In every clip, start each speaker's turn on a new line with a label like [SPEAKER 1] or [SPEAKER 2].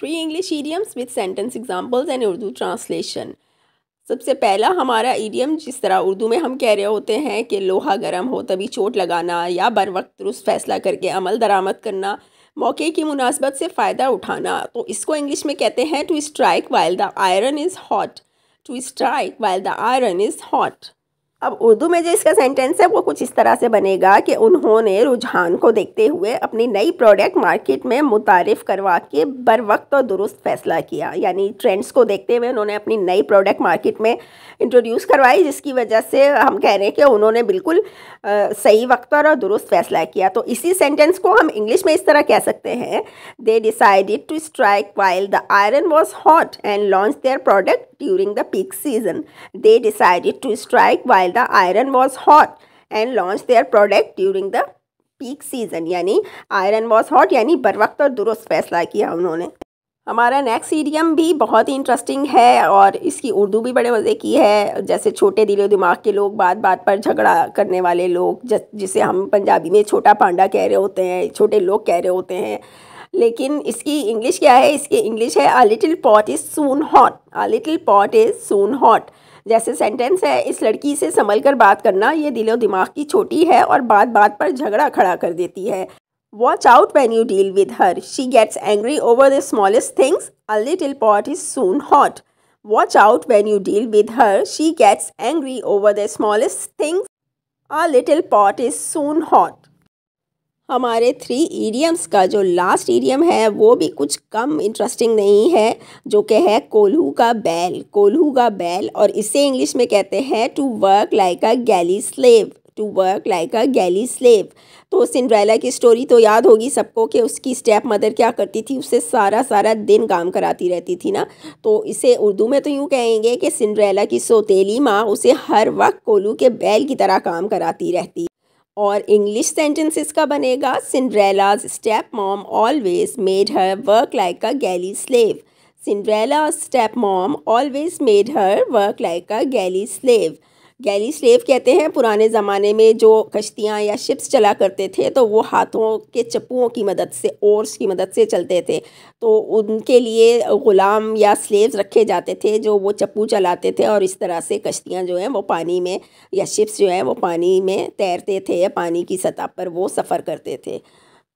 [SPEAKER 1] Three English idioms with sentence examples and Urdu translation सबसे पहला हमारा ईडियम जिस तरह उर्दू में हम कह रहे होते हैं कि लोहा गर्म हो तभी चोट लगाना या बर वक्त दुरुस्त फैसला करके अमल दरामद करना मौके की मुनासबत से फ़ायदा उठाना तो इसको इंग्लिश में कहते हैं to strike while the iron is hot to strike while the iron is hot अब उर्दू में जो इसका सेंटेंस है वो कुछ इस तरह से बनेगा कि उन्होंने रुझान को देखते हुए अपनी नई प्रोडक्ट मार्केट में मुतारफ़ करवा के बर वक्त और दुरुस्त फैसला किया यानी ट्रेंड्स को देखते हुए उन्होंने अपनी नई प्रोडक्ट मार्केट में इंट्रोड्यूस करवाई जिसकी वजह से हम कह रहे हैं कि उन्होंने बिल्कुल सही वक्त और दुरुस्त फैसला किया तो इसी सेंटेंस को हम इंग्लिश में इस तरह कह सकते हैं they decided to strike while the iron was hot and launch their product during the peak season. They decided to strike while the iron was hot and launch their product during the peak season यानी iron was hot यानी बर वक्त और दुरुस्त फैसला किया उन्होंने हमारा नेक्स्ट सीरियम भी बहुत ही इंटरेस्टिंग है और इसकी उर्दू भी बड़े मज़े की है जैसे छोटे दिलो दिमाग के लोग बात बात पर झगड़ा करने वाले लोग जिसे हम पंजाबी में छोटा पांडा कह रहे होते हैं छोटे लोग कह रहे होते हैं लेकिन इसकी इंग्लिश क्या है इसकी इंग्लिश है a little pot is soon hot a little pot is soon hot जैसे सेंटेंस है इस लड़की से संभल कर बात करना ये दिलो दिमाग की छोटी है और बात बात पर झगड़ा खड़ा कर देती है watch out when you deal with her she gets angry over the smallest things a little pot is soon hot watch out when you deal with her she gets angry over the smallest things a little pot is soon hot हमारे three idioms का जो last idiom है वो भी कुछ कम interesting नहीं है जो कि है कोल्हू का बैल कोल्हू का बैल और इसे इंग्लिश में कहते हैं to work like a galley slave to work like a galley slave तो सिंड्रेला की स्टोरी तो याद होगी सबको कि उसकी स्टेप मदर क्या करती थी उसे सारा सारा दिन काम कराती रहती थी ना तो इसे उर्दू में तो यूँ कहेंगे कि सिंड्रेला की सोतीली माँ उसे हर वक्त कोल्हू के बैल की तरह काम कराती रहती और इंग्लिश सेंटेंसेस का बनेगा Cinderella's step mom always made her work like a galley slave Cinderella step mom always made her work like a galley slave galley slave कहते हैं पुराने ज़माने में जो कश्तियाँ या शिप्स चला करते थे तो वो हाथों के चप्पुओं की मदद से ओर्स की मदद से चलते थे तो उनके लिए ग़ुलाम या स्लेव्स रखे जाते थे जो वो चप्पू चलाते थे और इस तरह से कश्तियाँ जो हैं वो पानी में या शिप्स जो हैं वो पानी में तैरते थे या पानी की सतह पर वो सफ़र करते थे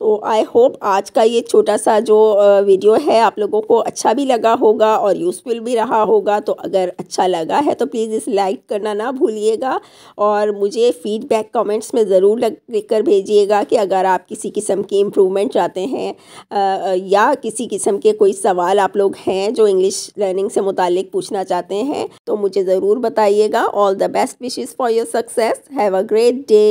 [SPEAKER 1] तो आई होप आज का ये छोटा सा जो वीडियो है आप लोगों को अच्छा भी लगा होगा और यूज़फुल भी रहा होगा तो अगर अच्छा लगा है तो प्लीज़ इस लाइक करना ना भूलिएगा और मुझे फीडबैक कमेंट्स में ज़रूर लिख कर भेजिएगा कि अगर आप किसी किस्म की इम्प्रूवमेंट चाहते हैं या किसी किस्म के कोई सवाल आप लोग हैं जो इंग्लिश लर्निंग से मुतल पूछना चाहते हैं तो मुझे ज़रूर बताइएगा all the best wishes for your success have a great day